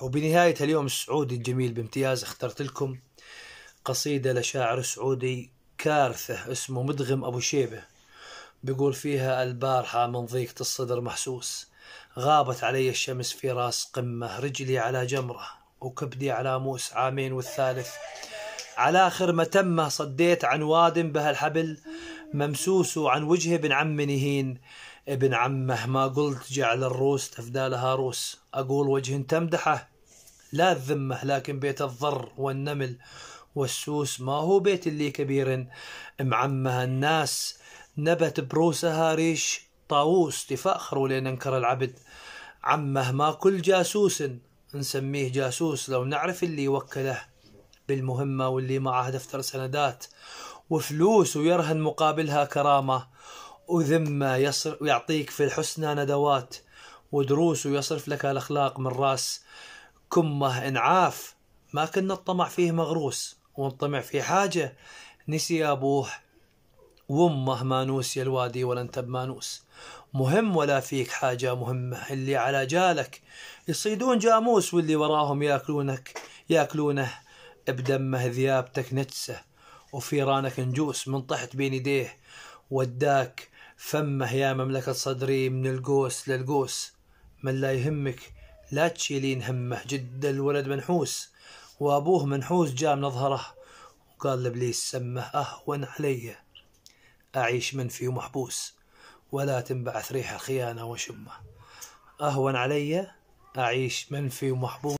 وبنهاية اليوم السعودي الجميل بامتياز اخترت لكم قصيدة لشاعر سعودي كارثة اسمه مدغم أبو شيبة بيقول فيها البارحة من ضيقة الصدر محسوس غابت علي الشمس في راس قمة رجلي على جمرة وكبدي على موس عامين والثالث على آخر ما تمه صديت عن واد بهالحبل ممسوس عن وجه ابن عم نهين ابن عمه ما قلت جعل الروس تفدالها روس أقول وجه تمدحه لا الذمة لكن بيت الضر والنمل والسوس ما هو بيت اللي كبير معمها الناس نبت بروسها ريش طاووس تفاخروا لين انكر العبد عمه ما كل جاسوس نسميه جاسوس لو نعرف اللي وكله بالمهمة واللي معه دفتر سندات وفلوس ويرهن مقابلها كرامة وذمة يصر ويعطيك في الحسنى ندوات ودروس ويصرف لك الأخلاق من راس كمه إنعاف ما كنا الطمع فيه مغروس ونطمع في حاجة نسي أبوه وامه مانوس يا الوادي ولا انت بمانوس مهم ولا فيك حاجة مهمة اللي على جالك يصيدون جاموس واللي وراهم ياكلونك ياكلونه بدمه ذيابتك نجسة وفيرانك نجوس من طحت بين يديه وداك فمه يا مملكة صدري من القوس للقوس من لا يهمك لا تشيلين همه جد الولد منحوس وابوه منحوس جاء من ظهره وقال لابليس سمه اهون علي اعيش منفي ومحبوس ولا تنبعث ريح الخيانه وشمه اهون علي اعيش منفي ومحبوس